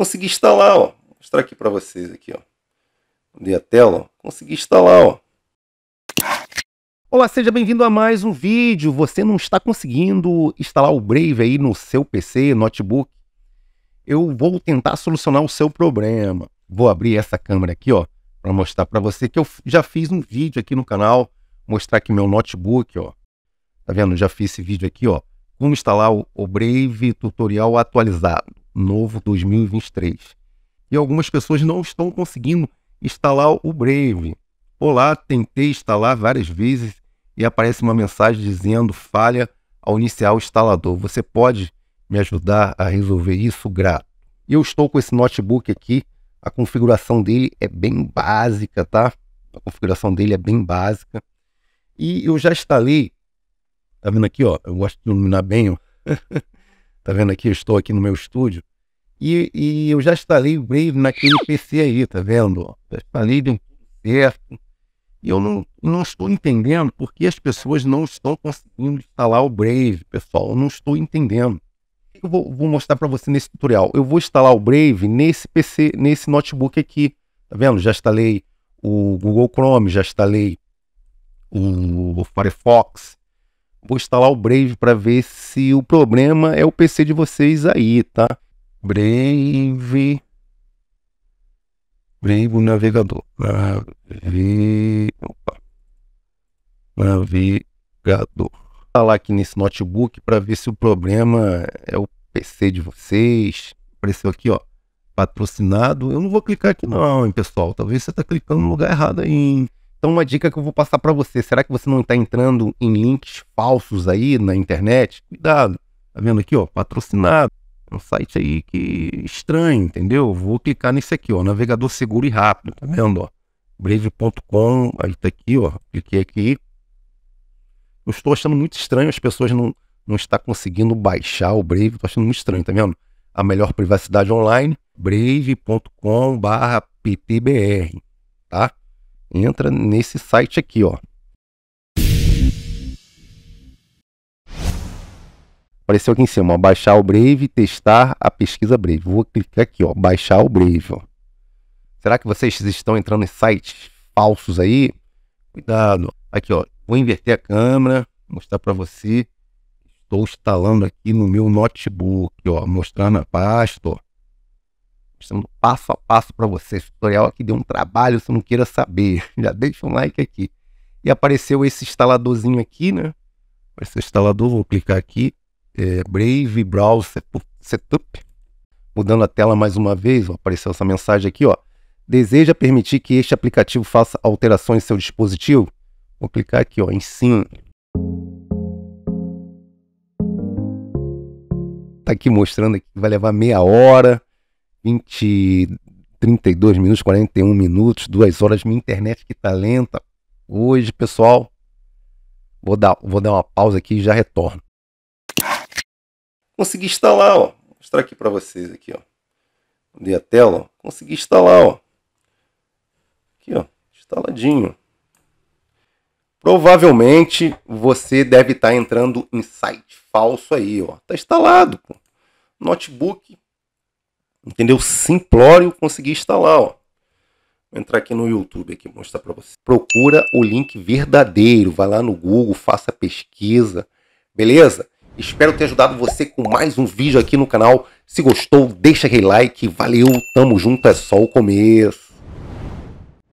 Consegui instalar, ó. Vou mostrar aqui para vocês aqui, ó. Dei a tela, ó. Consegui instalar, ó. Olá, seja bem-vindo a mais um vídeo. Você não está conseguindo instalar o Brave aí no seu PC, notebook? Eu vou tentar solucionar o seu problema. Vou abrir essa câmera aqui, ó, para mostrar para você que eu já fiz um vídeo aqui no canal, mostrar aqui meu notebook, ó. Tá vendo? Já fiz esse vídeo aqui, ó. Como instalar o Brave tutorial atualizado novo 2023. E algumas pessoas não estão conseguindo instalar o Brave. Olá, tentei instalar várias vezes e aparece uma mensagem dizendo falha ao iniciar o instalador. Você pode me ajudar a resolver isso, grato. Eu estou com esse notebook aqui, a configuração dele é bem básica, tá? A configuração dele é bem básica. E eu já instalei, tá vendo aqui, ó, eu gosto de iluminar bem, ó. tá vendo aqui, eu estou aqui no meu estúdio. E, e eu já instalei o Brave naquele PC aí, tá vendo? Já instalei, um certo. E eu não, não estou entendendo porque as pessoas não estão conseguindo instalar o Brave, pessoal. Eu não estou entendendo. Eu vou, vou mostrar para você nesse tutorial. Eu vou instalar o Brave nesse PC, nesse notebook aqui. Tá vendo? Já instalei o Google Chrome, já instalei o Firefox. Vou instalar o Brave para ver se o problema é o PC de vocês aí, tá? Brave. Brave Navegador. Brave. Opa. Navegador. Vou falar aqui nesse notebook para ver se o problema é o PC de vocês. Apareceu aqui, ó. Patrocinado. Eu não vou clicar aqui, não, hein, pessoal. Talvez você está clicando no lugar errado aí. Então, uma dica que eu vou passar para você: será que você não está entrando em links falsos aí na internet? Cuidado. Tá vendo aqui, ó? Patrocinado. É um site aí que estranho, entendeu? Vou clicar nesse aqui, ó, navegador seguro e rápido, tá vendo, ó? Brave.com, aí tá aqui, ó, cliquei aqui. Eu estou achando muito estranho, as pessoas não não estar conseguindo baixar o Brave, tô achando muito estranho, tá vendo? A melhor privacidade online, brave.com/ptbr, tá? Entra nesse site aqui, ó. Apareceu aqui em cima, ó, baixar o Brave, e testar a pesquisa Brave. Vou clicar aqui, ó, baixar o Brave. Ó. Será que vocês estão entrando em sites falsos aí? Cuidado. Aqui, ó, vou inverter a câmera, mostrar para você. Estou instalando aqui no meu notebook, ó, mostrando a pasta, ó. Mostrando passo a passo para você. Esse tutorial aqui deu um trabalho, se não queira saber. Já deixa um like aqui. E apareceu esse instaladorzinho aqui, né? Esse o instalador, vou clicar aqui é, Brave Browser Setup. Mudando a tela mais uma vez, ó, apareceu essa mensagem aqui, ó. Deseja permitir que este aplicativo faça alterações em seu dispositivo? Vou clicar aqui, ó, em sim. Tá aqui mostrando que vai levar meia hora, 20, 32 minutos, 41 minutos, 2 horas. Minha internet que tá lenta. Hoje, pessoal, vou dar, vou dar uma pausa aqui e já retorno. Consegui instalar, ó. Vou mostrar aqui para vocês aqui, ó. Dei a tela, ó. Consegui instalar, ó. Aqui, ó. Instaladinho. Provavelmente você deve estar tá entrando em site falso aí, ó. Tá instalado, pô. Notebook, entendeu? Simplório, consegui instalar, ó. Vou entrar aqui no YouTube aqui mostrar para você. Procura o link verdadeiro, vai lá no Google, faça pesquisa, beleza? Espero ter ajudado você com mais um vídeo aqui no canal. Se gostou, deixa aquele like. Valeu, tamo junto, é só o começo.